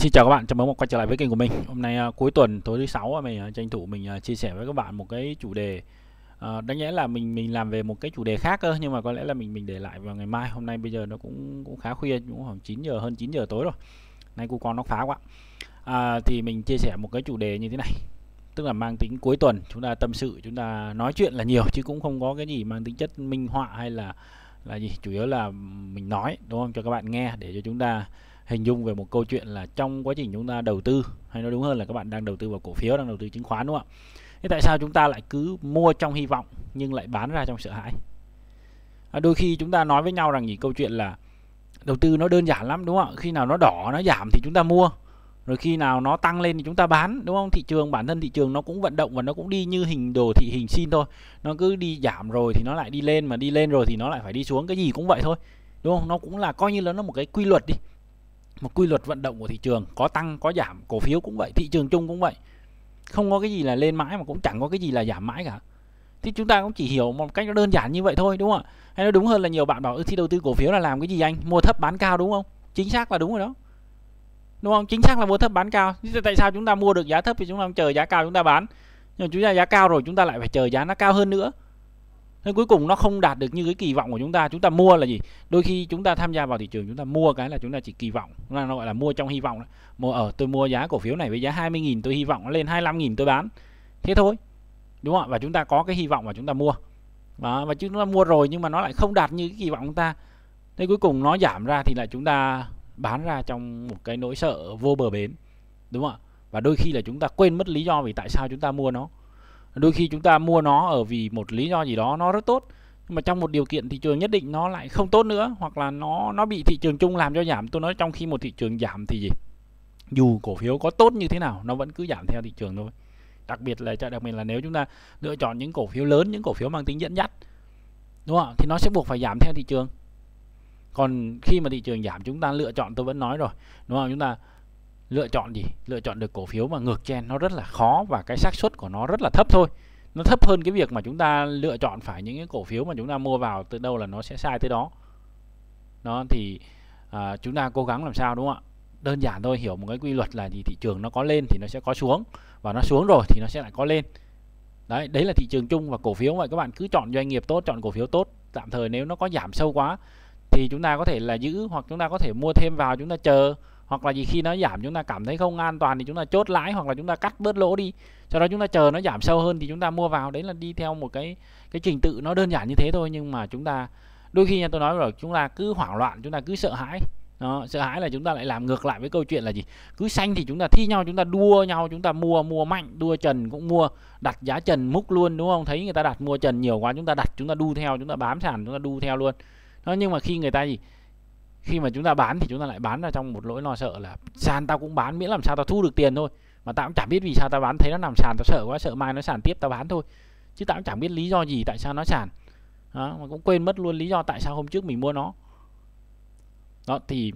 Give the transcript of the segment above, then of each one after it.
Xin chào các bạn, chào mừng quay trở lại với kênh của mình. Hôm nay uh, cuối tuần tối thứ sáu à, mình uh, tranh thủ mình uh, chia sẻ với các bạn một cái chủ đề uh, đáng lẽ là mình mình làm về một cái chủ đề khác cơ nhưng mà có lẽ là mình mình để lại vào ngày mai. Hôm nay bây giờ nó cũng cũng khá khuya, cũng khoảng 9 giờ hơn 9 giờ tối rồi. Nay cu con nó phá quá. Uh, thì mình chia sẻ một cái chủ đề như thế này. Tức là mang tính cuối tuần, chúng ta tâm sự, chúng ta nói chuyện là nhiều chứ cũng không có cái gì mang tính chất minh họa hay là là gì, chủ yếu là mình nói đúng không cho các bạn nghe để cho chúng ta hình dung về một câu chuyện là trong quá trình chúng ta đầu tư hay nói đúng hơn là các bạn đang đầu tư vào cổ phiếu đang đầu tư chứng khoán đúng không ạ thế tại sao chúng ta lại cứ mua trong hy vọng nhưng lại bán ra trong sợ hãi à, đôi khi chúng ta nói với nhau rằng gì câu chuyện là đầu tư nó đơn giản lắm đúng không ạ khi nào nó đỏ nó giảm thì chúng ta mua rồi khi nào nó tăng lên thì chúng ta bán đúng không thị trường bản thân thị trường nó cũng vận động và nó cũng đi như hình đồ thị hình xin thôi nó cứ đi giảm rồi thì nó lại đi lên mà đi lên rồi thì nó lại phải đi xuống cái gì cũng vậy thôi đúng không nó cũng là coi như là nó một cái quy luật đi một quy luật vận động của thị trường có tăng có giảm cổ phiếu cũng vậy thị trường chung cũng vậy không có cái gì là lên mãi mà cũng chẳng có cái gì là giảm mãi cả thì chúng ta cũng chỉ hiểu một cách nó đơn giản như vậy thôi đúng không ạ hay nó đúng hơn là nhiều bạn bảo ừ, thì đầu tư cổ phiếu là làm cái gì anh mua thấp bán cao đúng không chính xác là đúng rồi đó đúng không chính xác là mua thấp bán cao tại sao chúng ta mua được giá thấp thì chúng ta chờ giá cao chúng ta bán nhưng mà chúng ta giá cao rồi chúng ta lại phải chờ giá nó cao hơn nữa nên cuối cùng nó không đạt được như cái kỳ vọng của chúng ta chúng ta mua là gì đôi khi chúng ta tham gia vào thị trường chúng ta mua cái là chúng ta chỉ kỳ vọng là nó gọi là mua trong hy vọng mua ở ờ, tôi mua giá cổ phiếu này với giá 20.000 tôi hy vọng nó lên 25.000 tôi bán thế thôi đúng không và chúng ta có cái hy vọng mà chúng ta mua đó, và chúng ta mua rồi nhưng mà nó lại không đạt như cái kỳ vọng của ta Nên cuối cùng nó giảm ra thì lại chúng ta bán ra trong một cái nỗi sợ vô bờ bến đúng không ạ và đôi khi là chúng ta quên mất lý do vì tại sao chúng ta mua nó đôi khi chúng ta mua nó ở vì một lý do gì đó nó rất tốt nhưng mà trong một điều kiện thị trường nhất định nó lại không tốt nữa hoặc là nó nó bị thị trường chung làm cho giảm tôi nói trong khi một thị trường giảm thì gì dù cổ phiếu có tốt như thế nào nó vẫn cứ giảm theo thị trường thôi đặc biệt là đặc biệt là nếu chúng ta lựa chọn những cổ phiếu lớn những cổ phiếu mang tính dẫn dắt đúng không thì nó sẽ buộc phải giảm theo thị trường còn khi mà thị trường giảm chúng ta lựa chọn tôi vẫn nói rồi đúng không chúng ta lựa chọn gì lựa chọn được cổ phiếu mà ngược chen nó rất là khó và cái xác suất của nó rất là thấp thôi nó thấp hơn cái việc mà chúng ta lựa chọn phải những cái cổ phiếu mà chúng ta mua vào từ đâu là nó sẽ sai tới đó nó thì à, chúng ta cố gắng làm sao đúng không ạ đơn giản thôi hiểu một cái quy luật là gì thị trường nó có lên thì nó sẽ có xuống và nó xuống rồi thì nó sẽ lại có lên đấy đấy là thị trường chung và cổ phiếu vậy các bạn cứ chọn doanh nghiệp tốt chọn cổ phiếu tốt tạm thời nếu nó có giảm sâu quá thì chúng ta có thể là giữ hoặc chúng ta có thể mua thêm vào chúng ta chờ hoặc là gì khi nó giảm chúng ta cảm thấy không an toàn thì chúng ta chốt lãi hoặc là chúng ta cắt bớt lỗ đi cho đó chúng ta chờ nó giảm sâu hơn thì chúng ta mua vào đấy là đi theo một cái cái trình tự nó đơn giản như thế thôi nhưng mà chúng ta đôi khi nha tôi nói rồi chúng ta cứ hoảng loạn chúng ta cứ sợ hãi đó, sợ hãi là chúng ta lại làm ngược lại với câu chuyện là gì cứ xanh thì chúng ta thi nhau chúng ta đua nhau chúng ta mua mua mạnh đua trần cũng mua đặt giá trần múc luôn đúng không thấy người ta đặt mua trần nhiều quá chúng ta đặt chúng ta đu theo chúng ta bám sàn chúng ta đu theo luôn đó, nhưng mà khi người ta gì khi mà chúng ta bán thì chúng ta lại bán ra trong một lỗi lo sợ là sàn tao cũng bán miễn làm sao tao thu được tiền thôi mà tao cũng chẳng biết vì sao tao bán thấy nó nằm sàn tao sợ quá sợ mai nó sàn tiếp tao bán thôi chứ tao cũng chẳng biết lý do gì tại sao nó sàn đó, mà cũng quên mất luôn lý do tại sao hôm trước mình mua nó đó thì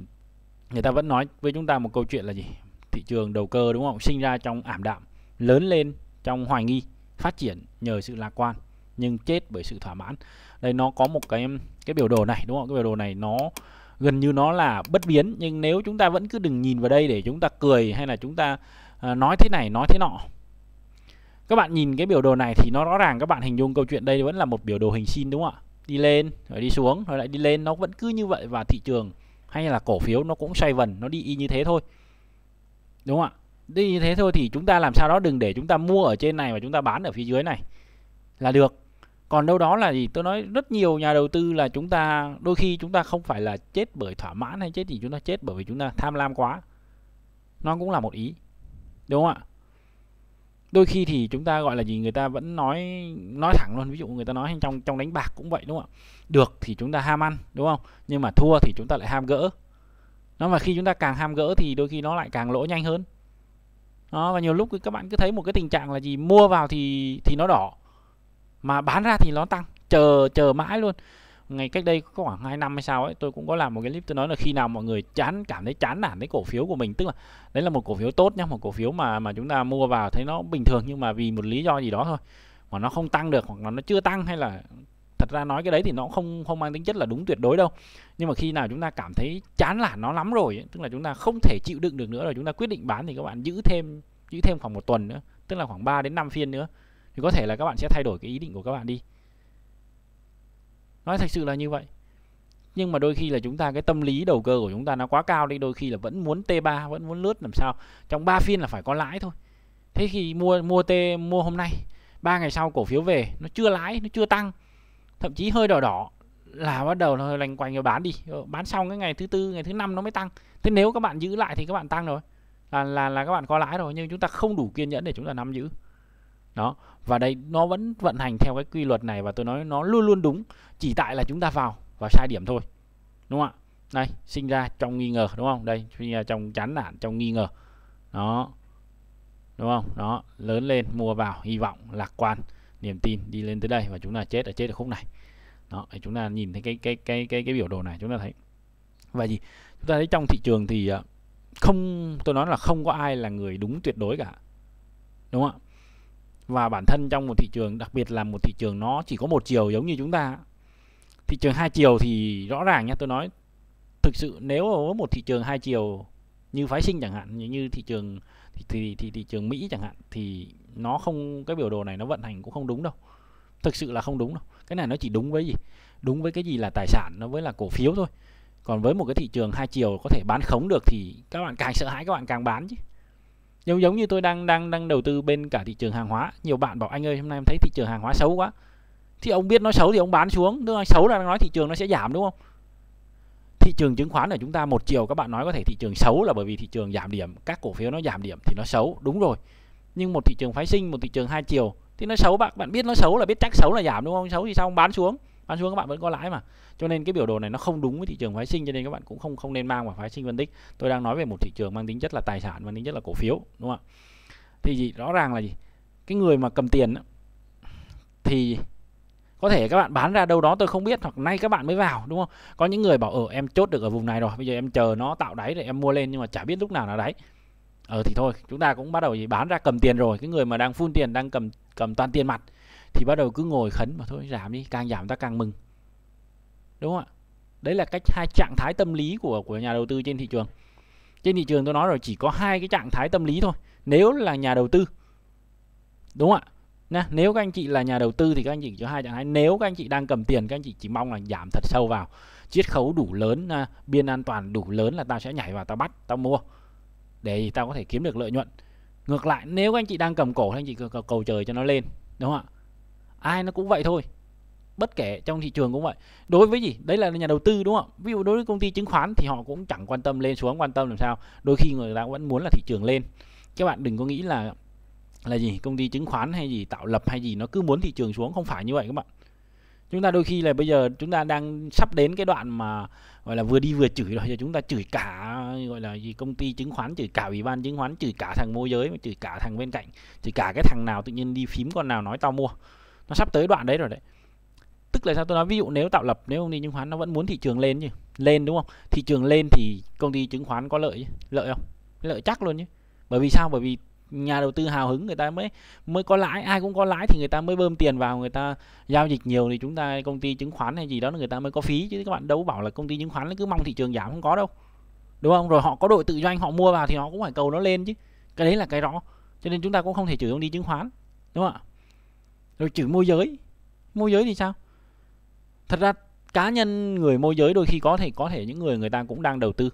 người ta vẫn nói với chúng ta một câu chuyện là gì thị trường đầu cơ đúng không sinh ra trong ảm đạm lớn lên trong hoài nghi phát triển nhờ sự lạc quan nhưng chết bởi sự thỏa mãn đây nó có một cái cái biểu đồ này đúng không cái biểu đồ này nó gần như nó là bất biến nhưng nếu chúng ta vẫn cứ đừng nhìn vào đây để chúng ta cười hay là chúng ta à, nói thế này nói thế nọ các bạn nhìn cái biểu đồ này thì nó rõ ràng các bạn hình dung câu chuyện đây vẫn là một biểu đồ hình sin đúng không ạ đi lên rồi đi xuống rồi lại đi lên nó vẫn cứ như vậy và thị trường hay là cổ phiếu nó cũng xoay vần nó đi y như thế thôi đúng không ạ đi như thế thôi thì chúng ta làm sao đó đừng để chúng ta mua ở trên này và chúng ta bán ở phía dưới này là được còn đâu đó là gì tôi nói rất nhiều nhà đầu tư là chúng ta đôi khi chúng ta không phải là chết bởi thỏa mãn hay chết thì chúng ta chết bởi vì chúng ta tham lam quá nó cũng là một ý đúng không ạ đôi khi thì chúng ta gọi là gì người ta vẫn nói nói thẳng luôn ví dụ người ta nói trong trong đánh bạc cũng vậy đúng không ạ được thì chúng ta ham ăn đúng không nhưng mà thua thì chúng ta lại ham gỡ nó mà khi chúng ta càng ham gỡ thì đôi khi nó lại càng lỗ nhanh hơn đó, và nhiều lúc các bạn cứ thấy một cái tình trạng là gì mua vào thì thì nó đỏ mà bán ra thì nó tăng chờ chờ mãi luôn ngày cách đây khoảng 2 năm hay sao ấy tôi cũng có làm một cái clip tôi nói là khi nào mọi người chán cảm thấy chán nản cái cổ phiếu của mình tức là đấy là một cổ phiếu tốt nhá một cổ phiếu mà mà chúng ta mua vào thấy nó bình thường nhưng mà vì một lý do gì đó thôi mà nó không tăng được hoặc là nó chưa tăng hay là thật ra nói cái đấy thì nó không không mang tính chất là đúng tuyệt đối đâu nhưng mà khi nào chúng ta cảm thấy chán nản nó lắm rồi ấy, tức là chúng ta không thể chịu đựng được nữa rồi chúng ta quyết định bán thì các bạn giữ thêm giữ thêm khoảng một tuần nữa tức là khoảng 3 đến 5 phiên nữa thì có thể là các bạn sẽ thay đổi cái ý định của các bạn đi nói thật sự là như vậy nhưng mà đôi khi là chúng ta cái tâm lý đầu cơ của chúng ta nó quá cao đi đôi khi là vẫn muốn T3 vẫn muốn lướt làm sao trong 3 phiên là phải có lãi thôi thế khi mua mua T mua hôm nay ba ngày sau cổ phiếu về nó chưa lãi nó chưa tăng thậm chí hơi đỏ đỏ là bắt đầu nó lành quanh rồi bán đi ờ, bán xong cái ngày thứ tư ngày thứ năm nó mới tăng thế nếu các bạn giữ lại thì các bạn tăng rồi là là là các bạn có lãi rồi nhưng chúng ta không đủ kiên nhẫn để chúng ta nắm giữ đó và đây nó vẫn vận hành theo cái quy luật này và tôi nói nó luôn luôn đúng chỉ tại là chúng ta vào và sai điểm thôi đúng không ạ đây sinh ra trong nghi ngờ đúng không đây sinh ra trong chán nản trong nghi ngờ đó đúng không đó lớn lên mua vào hy vọng lạc quan niềm tin đi lên tới đây và chúng ta chết ở chết ở khúc này đó chúng ta nhìn thấy cái cái cái cái cái biểu đồ này chúng ta thấy và gì chúng ta thấy trong thị trường thì à, không tôi nói là không có ai là người đúng tuyệt đối cả đúng không ạ và bản thân trong một thị trường đặc biệt là một thị trường nó chỉ có một chiều giống như chúng ta thị trường hai chiều thì rõ ràng nha tôi nói thực sự nếu có một thị trường hai chiều như phái sinh chẳng hạn như, như thị trường thì, thì, thì thị trường Mỹ chẳng hạn thì nó không cái biểu đồ này nó vận hành cũng không đúng đâu thực sự là không đúng đâu cái này nó chỉ đúng với gì đúng với cái gì là tài sản nó với là cổ phiếu thôi còn với một cái thị trường hai chiều có thể bán khống được thì các bạn càng sợ hãi các bạn càng bán chứ giống giống như tôi đang đang đang đầu tư bên cả thị trường hàng hóa nhiều bạn bảo anh ơi hôm nay em thấy thị trường hàng hóa xấu quá thì ông biết nó xấu thì ông bán xuống đúng không xấu là nói thị trường nó sẽ giảm đúng không thị trường chứng khoán ở chúng ta một chiều các bạn nói có thể thị trường xấu là bởi vì thị trường giảm điểm các cổ phiếu nó giảm điểm thì nó xấu đúng rồi nhưng một thị trường phái sinh một thị trường hai chiều thì nó xấu bạn bạn biết nó xấu là biết chắc xấu là giảm đúng không xấu thì sao ông bán xuống bán xuống các bạn vẫn có lãi mà cho nên cái biểu đồ này nó không đúng với thị trường phái sinh cho nên các bạn cũng không không nên mang vào phái sinh phân tích tôi đang nói về một thị trường mang tính chất là tài sản mang tính chất là cổ phiếu đúng không ạ thì gì rõ ràng là gì cái người mà cầm tiền thì có thể các bạn bán ra đâu đó tôi không biết hoặc nay các bạn mới vào đúng không có những người bảo ở ờ, em chốt được ở vùng này rồi bây giờ em chờ nó tạo đáy để em mua lên nhưng mà chả biết lúc nào là đáy ờ thì thôi chúng ta cũng bắt đầu gì bán ra cầm tiền rồi cái người mà đang phun tiền đang cầm cầm toàn tiền mặt thì bắt đầu cứ ngồi khấn mà thôi giảm đi càng giảm ta càng mừng đúng không ạ đấy là cách hai trạng thái tâm lý của của nhà đầu tư trên thị trường trên thị trường tôi nói rồi chỉ có hai cái trạng thái tâm lý thôi nếu là nhà đầu tư đúng không ạ Nè, nếu các anh chị là nhà đầu tư thì các anh chị cho hai trạng thái nếu các anh chị đang cầm tiền các anh chị chỉ mong là giảm thật sâu vào chiết khấu đủ lớn à, biên an toàn đủ lớn là tao sẽ nhảy vào tao bắt tao mua để tao có thể kiếm được lợi nhuận ngược lại nếu các anh chị đang cầm cổ thì anh chị cầu trời cho nó lên đúng không ạ ai nó cũng vậy thôi bất kể trong thị trường cũng vậy đối với gì đấy là nhà đầu tư đúng không ví dụ đối với công ty chứng khoán thì họ cũng chẳng quan tâm lên xuống quan tâm làm sao đôi khi người ta vẫn muốn là thị trường lên các bạn đừng có nghĩ là là gì công ty chứng khoán hay gì tạo lập hay gì nó cứ muốn thị trường xuống không phải như vậy các bạn chúng ta đôi khi là bây giờ chúng ta đang sắp đến cái đoạn mà gọi là vừa đi vừa chửi rồi giờ chúng ta chửi cả gọi là gì công ty chứng khoán chửi cả ủy ban chứng khoán chửi cả thằng môi giới chửi cả thằng bên cạnh chửi cả cái thằng nào tự nhiên đi phím con nào nói tao mua nó sắp tới đoạn đấy rồi đấy tức là sao tôi nói ví dụ nếu tạo lập nếu công ty chứng khoán nó vẫn muốn thị trường lên chứ lên đúng không thị trường lên thì công ty chứng khoán có lợi lợi không lợi chắc luôn chứ bởi vì sao bởi vì nhà đầu tư hào hứng người ta mới mới có lãi ai cũng có lãi thì người ta mới bơm tiền vào người ta giao dịch nhiều thì chúng ta công ty chứng khoán hay gì đó người ta mới có phí chứ các bạn đâu bảo là công ty chứng khoán cứ mong thị trường giảm không có đâu đúng không rồi họ có đội tự doanh họ mua vào thì họ cũng phải cầu nó lên chứ cái đấy là cái rõ cho nên chúng ta cũng không thể chửi công ty chứng khoán đúng không ạ rồi chữ môi giới môi giới thì sao thật ra cá nhân người môi giới đôi khi có thể có thể những người người ta cũng đang đầu tư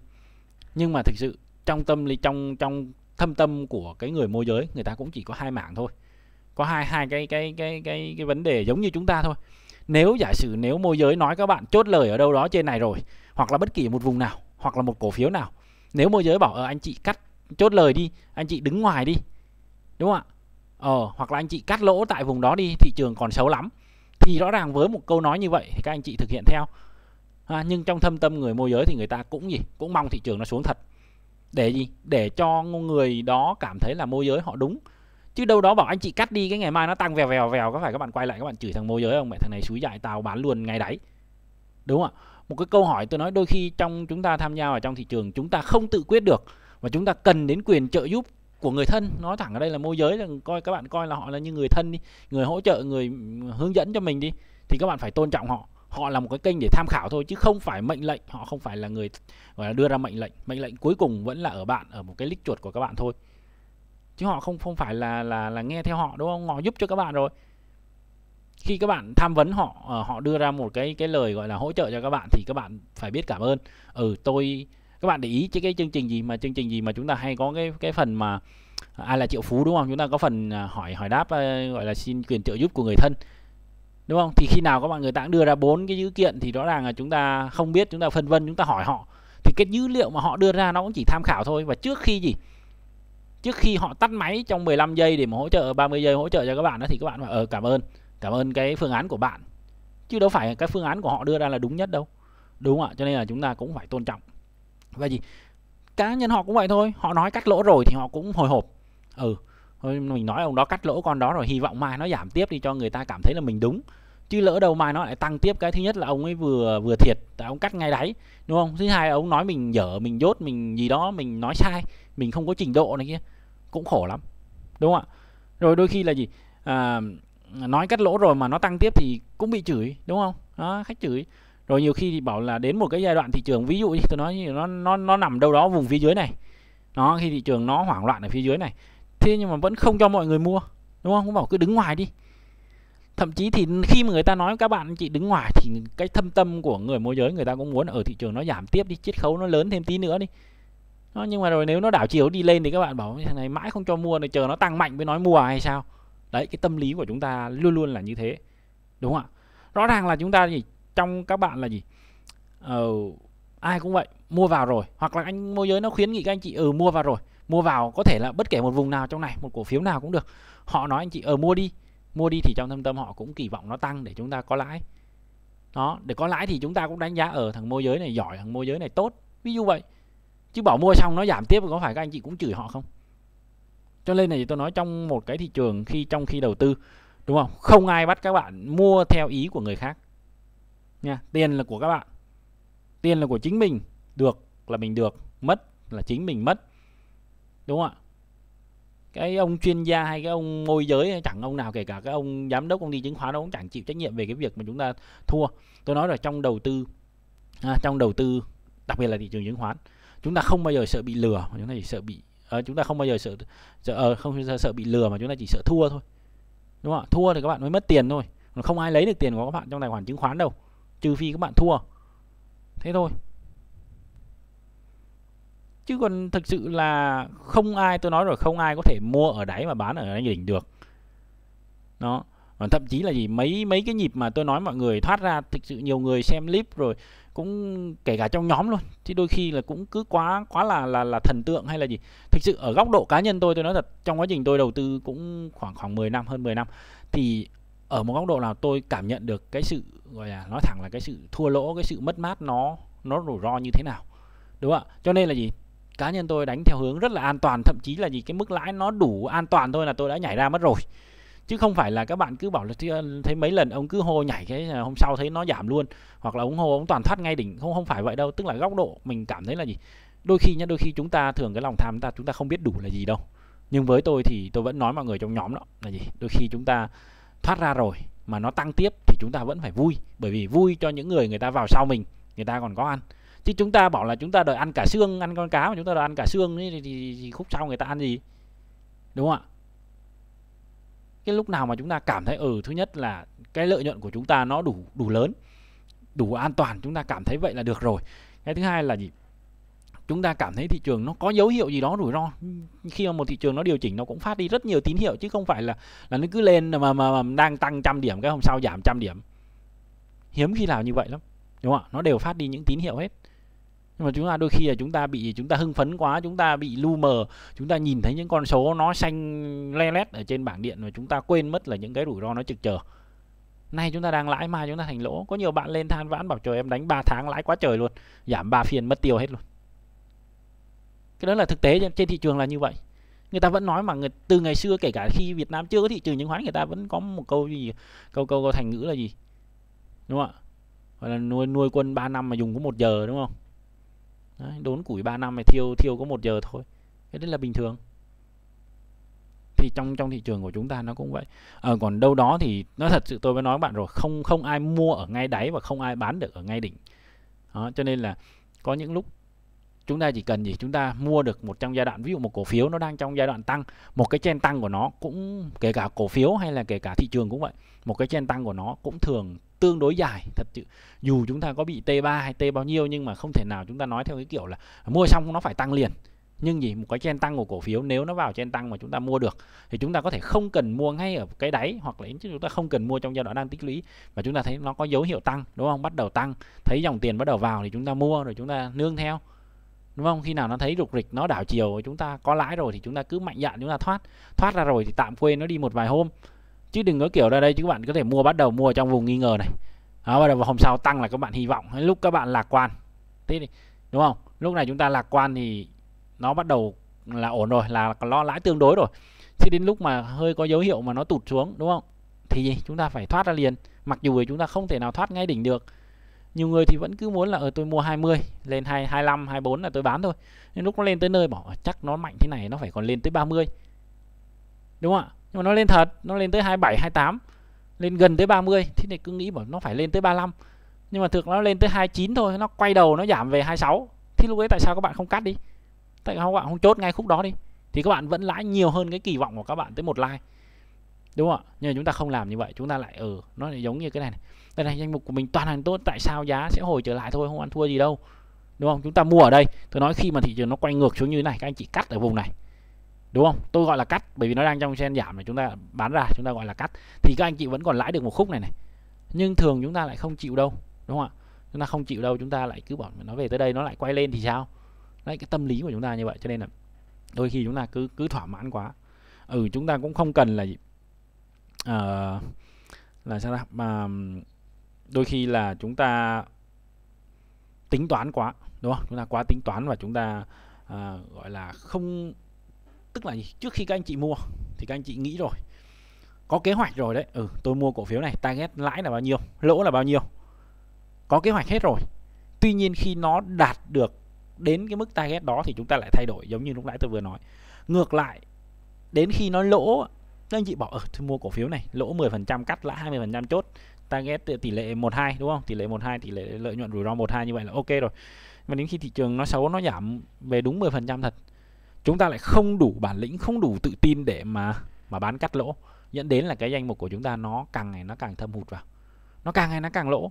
nhưng mà thực sự trong tâm lý trong trong thâm tâm của cái người môi giới người ta cũng chỉ có hai mảng thôi có hai hai cái cái cái cái cái vấn đề giống như chúng ta thôi nếu giả sử nếu môi giới nói các bạn chốt lời ở đâu đó trên này rồi hoặc là bất kỳ một vùng nào hoặc là một cổ phiếu nào nếu môi giới bảo ở ờ, anh chị cắt chốt lời đi anh chị đứng ngoài đi đúng không ạ ờ, hoặc là anh chị cắt lỗ tại vùng đó đi thị trường còn xấu lắm thì rõ ràng với một câu nói như vậy thì các anh chị thực hiện theo à, nhưng trong thâm tâm người môi giới thì người ta cũng gì cũng mong thị trường nó xuống thật để gì để cho người đó cảm thấy là môi giới họ đúng chứ đâu đó bảo anh chị cắt đi cái ngày mai nó tăng vèo vèo vèo có phải các bạn quay lại các bạn chửi thằng môi giới không mẹ thằng này suối dại tao bán luôn ngay đấy đúng không ạ một cái câu hỏi tôi nói đôi khi trong chúng ta tham gia vào trong thị trường chúng ta không tự quyết được và chúng ta cần đến quyền trợ giúp của người thân nói thẳng ở đây là môi giới là coi các bạn coi là họ là như người thân đi người hỗ trợ người hướng dẫn cho mình đi thì các bạn phải tôn trọng họ họ là một cái kênh để tham khảo thôi chứ không phải mệnh lệnh họ không phải là người gọi là đưa ra mệnh lệnh mệnh lệnh cuối cùng vẫn là ở bạn ở một cái lích chuột của các bạn thôi chứ họ không không phải là là là nghe theo họ đúng không họ giúp cho các bạn rồi khi các bạn tham vấn họ ờ, họ đưa ra một cái cái lời gọi là hỗ trợ cho các bạn thì các bạn phải biết cảm ơn ừ tôi các bạn để ý chứ cái chương trình gì mà chương trình gì mà chúng ta hay có cái cái phần mà à, ai là triệu phú đúng không chúng ta có phần à, hỏi hỏi đáp à, gọi là xin quyền trợ giúp của người thân đúng không thì khi nào các bạn người ta cũng đưa ra bốn cái dữ kiện thì rõ ràng là chúng ta không biết chúng ta phân vân chúng ta hỏi họ thì cái dữ liệu mà họ đưa ra nó cũng chỉ tham khảo thôi và trước khi gì trước khi họ tắt máy trong 15 giây để mà hỗ trợ 30 giây hỗ trợ cho các bạn đó thì các bạn phải ờ cảm ơn cảm ơn cái phương án của bạn chứ đâu phải cái phương án của họ đưa ra là đúng nhất đâu đúng không ạ cho nên là chúng ta cũng phải tôn trọng và gì cá nhân họ cũng vậy thôi họ nói cắt lỗ rồi thì họ cũng hồi hộp ừ thôi mình nói ông đó cắt lỗ con đó rồi hy vọng mai nó giảm tiếp đi cho người ta cảm thấy là mình đúng chứ lỡ đầu mai nó lại tăng tiếp cái thứ nhất là ông ấy vừa vừa thiệt tại ông cắt ngay đáy đúng không thứ hai ông nói mình dở mình dốt mình gì đó mình nói sai mình không có trình độ này kia cũng khổ lắm đúng không ạ rồi đôi khi là gì à, nói cắt lỗ rồi mà nó tăng tiếp thì cũng bị chửi đúng không đó khách chửi rồi nhiều khi thì bảo là đến một cái giai đoạn thị trường ví dụ như tôi nói như nó nó nó nằm đâu đó vùng phía dưới này nó khi thị trường nó hoảng loạn ở phía dưới này thế nhưng mà vẫn không cho mọi người mua đúng không cũng bảo cứ đứng ngoài đi thậm chí thì khi mà người ta nói các bạn chị đứng ngoài thì cái thâm tâm của người môi giới người ta cũng muốn ở thị trường nó giảm tiếp đi chiết khấu nó lớn thêm tí nữa đi nó nhưng mà rồi nếu nó đảo chiều đi lên thì các bạn bảo thằng này mãi không cho mua này chờ nó tăng mạnh mới nói mua hay sao đấy cái tâm lý của chúng ta luôn luôn là như thế đúng không ạ rõ ràng là chúng ta gì trong các bạn là gì ờ, ai cũng vậy mua vào rồi hoặc là anh môi giới nó khuyến nghị các anh chị ừ mua vào rồi mua vào có thể là bất kể một vùng nào trong này một cổ phiếu nào cũng được họ nói anh chị ờ mua đi mua đi thì trong thâm tâm họ cũng kỳ vọng nó tăng để chúng ta có lãi đó để có lãi thì chúng ta cũng đánh giá ở ờ, thằng môi giới này giỏi thằng môi giới này tốt ví dụ vậy chứ bảo mua xong nó giảm tiếp có phải các anh chị cũng chửi họ không cho nên này tôi nói trong một cái thị trường khi trong khi đầu tư đúng không không ai bắt các bạn mua theo ý của người khác nha tiền là của các bạn tiền là của chính mình được là mình được mất là chính mình mất đúng không ạ cái ông chuyên gia hay cái ông môi giới chẳng ông nào kể cả cái ông giám đốc công ty chứng khoán nó cũng chẳng chịu trách nhiệm về cái việc mà chúng ta thua tôi nói là trong đầu tư à, trong đầu tư đặc biệt là thị trường chứng khoán chúng ta không bao giờ sợ bị lừa chúng ta chỉ sợ bị à, chúng ta không bao giờ sợ sợ à, không sợ, sợ bị lừa mà chúng ta chỉ sợ thua thôi đúng không ạ thua thì các bạn mới mất tiền thôi không ai lấy được tiền của các bạn trong tài khoản chứng khoán đâu trừ phi các bạn thua thế thôi chứ còn thực sự là không ai tôi nói rồi không ai có thể mua ở đáy mà bán ở đỉnh được nó còn thậm chí là gì mấy mấy cái nhịp mà tôi nói mọi người thoát ra thực sự nhiều người xem clip rồi cũng kể cả trong nhóm luôn thì đôi khi là cũng cứ quá quá là là là thần tượng hay là gì thực sự ở góc độ cá nhân tôi tôi nói thật trong quá trình tôi đầu tư cũng khoảng khoảng 10 năm hơn 10 năm thì ở một góc độ nào tôi cảm nhận được cái sự gọi là nói thẳng là cái sự thua lỗ cái sự mất mát nó nó rủi ro như thế nào đúng không ạ cho nên là gì cá nhân tôi đánh theo hướng rất là an toàn thậm chí là gì cái mức lãi nó đủ an toàn thôi là tôi đã nhảy ra mất rồi chứ không phải là các bạn cứ bảo là thấy mấy lần ông cứ hô nhảy cái à, hôm sau thấy nó giảm luôn hoặc là ông hô ông toàn thoát ngay đỉnh không không phải vậy đâu tức là góc độ mình cảm thấy là gì đôi khi nhá đôi khi chúng ta thường cái lòng tham ta chúng ta không biết đủ là gì đâu nhưng với tôi thì tôi vẫn nói mọi người trong nhóm đó là gì đôi khi chúng ta thoát ra rồi mà nó tăng tiếp chúng ta vẫn phải vui bởi vì vui cho những người người ta vào sau mình người ta còn có ăn chứ chúng ta bảo là chúng ta đợi ăn cả xương ăn con cá mà chúng ta đợi ăn cả xương thì, thì, thì khúc sau người ta ăn gì đúng không ạ cái lúc nào mà chúng ta cảm thấy ừ thứ nhất là cái lợi nhuận của chúng ta nó đủ đủ lớn đủ an toàn chúng ta cảm thấy vậy là được rồi cái thứ hai là gì chúng ta cảm thấy thị trường nó có dấu hiệu gì đó rủi ro khi mà một thị trường nó điều chỉnh nó cũng phát đi rất nhiều tín hiệu chứ không phải là là nó cứ lên mà mà, mà đang tăng trăm điểm cái hôm sau giảm trăm điểm hiếm khi nào như vậy lắm đúng không ạ nó đều phát đi những tín hiệu hết nhưng mà chúng ta đôi khi là chúng ta bị chúng ta hưng phấn quá chúng ta bị lu mờ chúng ta nhìn thấy những con số nó xanh le lét ở trên bảng điện mà chúng ta quên mất là những cái rủi ro nó trực chờ nay chúng ta đang lãi mai chúng ta thành lỗ có nhiều bạn lên than vãn bảo trời em đánh 3 tháng lãi quá trời luôn giảm 3 phiên mất tiêu hết luôn cái đó là thực tế trên thị trường là như vậy người ta vẫn nói mà người, từ ngày xưa kể cả khi Việt Nam chưa có thị trường chứng khoán người ta vẫn có một câu gì câu câu, câu thành ngữ là gì đúng không ạ gọi là nuôi nuôi quân 3 năm mà dùng có một giờ đúng không Đấy, đốn củi 3 năm mà thiêu thiêu có một giờ thôi cái đấy là bình thường thì trong trong thị trường của chúng ta nó cũng vậy à, còn đâu đó thì nó thật sự tôi mới nói bạn rồi không không ai mua ở ngay đáy và không ai bán được ở ngay đỉnh đó, cho nên là có những lúc chúng ta chỉ cần gì chúng ta mua được một trong giai đoạn ví dụ một cổ phiếu nó đang trong giai đoạn tăng một cái trên tăng của nó cũng kể cả cổ phiếu hay là kể cả thị trường cũng vậy một cái trên tăng của nó cũng thường tương đối dài thật sự dù chúng ta có bị T3 hay T bao nhiêu nhưng mà không thể nào chúng ta nói theo cái kiểu là mua xong nó phải tăng liền nhưng gì một cái chen tăng của cổ phiếu nếu nó vào chen tăng mà chúng ta mua được thì chúng ta có thể không cần mua ngay ở cái đáy hoặc là chúng ta không cần mua trong giai đoạn đang tích lũy và chúng ta thấy nó có dấu hiệu tăng đúng không bắt đầu tăng thấy dòng tiền bắt đầu vào thì chúng ta mua rồi chúng ta nương theo đúng không khi nào nó thấy rục rịch nó đảo chiều chúng ta có lãi rồi thì chúng ta cứ mạnh dạn chúng ta thoát thoát ra rồi thì tạm quên nó đi một vài hôm chứ đừng có kiểu ra đây chứ các bạn có thể mua bắt đầu mua trong vùng nghi ngờ này đó, bắt đầu vào hôm sau tăng là các bạn hy vọng lúc các bạn lạc quan thế thì đúng không lúc này chúng ta lạc quan thì nó bắt đầu là ổn rồi là lo lãi tương đối rồi chứ đến lúc mà hơi có dấu hiệu mà nó tụt xuống đúng không thì chúng ta phải thoát ra liền mặc dù chúng ta không thể nào thoát ngay đỉnh được nhiều người thì vẫn cứ muốn là ở ờ, tôi mua 20 lên 2 25 24 là tôi bán thôi nhưng lúc nó lên tới nơi bỏ ờ, chắc nó mạnh thế này nó phải còn lên tới 30 đúng không ạ nhưng mà nó lên thật nó lên tới 27 28 lên gần tới 30 thế này cứ nghĩ bảo nó phải lên tới 35 nhưng mà thực nó lên tới 29 thôi nó quay đầu nó giảm về 26 thì lúc ấy tại sao các bạn không cắt đi tại sao các bạn không chốt ngay khúc đó đi thì các bạn vẫn lãi nhiều hơn cái kỳ vọng của các bạn tới một like đúng không ạ nhưng mà chúng ta không làm như vậy chúng ta lại ở ừ, nó lại giống như cái này, này đây này danh mục của mình toàn hàng tốt tại sao giá sẽ hồi trở lại thôi không ăn thua gì đâu đúng không chúng ta mua ở đây tôi nói khi mà thị trường nó quay ngược xuống như thế này các anh chị cắt ở vùng này đúng không tôi gọi là cắt bởi vì nó đang trong sen giảm mà chúng ta bán ra chúng ta gọi là cắt thì các anh chị vẫn còn lãi được một khúc này này nhưng thường chúng ta lại không chịu đâu đúng không ạ chúng ta không chịu đâu chúng ta lại cứ bảo nó về tới đây nó lại quay lên thì sao đấy cái tâm lý của chúng ta như vậy cho nên là đôi khi chúng ta cứ cứ thỏa mãn quá ừ chúng ta cũng không cần là gì uh, là sao đó mà đôi khi là chúng ta tính toán quá đúng không chúng ta quá tính toán và chúng ta uh, gọi là không tức là gì trước khi các anh chị mua thì các anh chị nghĩ rồi có kế hoạch rồi đấy ừ tôi mua cổ phiếu này target lãi là bao nhiêu lỗ là bao nhiêu có kế hoạch hết rồi tuy nhiên khi nó đạt được đến cái mức target đó thì chúng ta lại thay đổi giống như lúc nãy tôi vừa nói ngược lại đến khi nó lỗ nên anh chị bảo ở ờ, ừ, mua cổ phiếu này lỗ 10% cắt lãi 20% chốt target tỷ lệ 12 đúng không? Tỷ lệ 12 tỷ lệ lợi nhuận rủi ro 12 như vậy là ok rồi. Mà đến khi thị trường nó xấu nó giảm về đúng 10% thật. Chúng ta lại không đủ bản lĩnh, không đủ tự tin để mà mà bán cắt lỗ, dẫn đến là cái danh mục của chúng ta nó càng ngày nó càng thâm hụt vào. Nó càng ngày nó càng lỗ.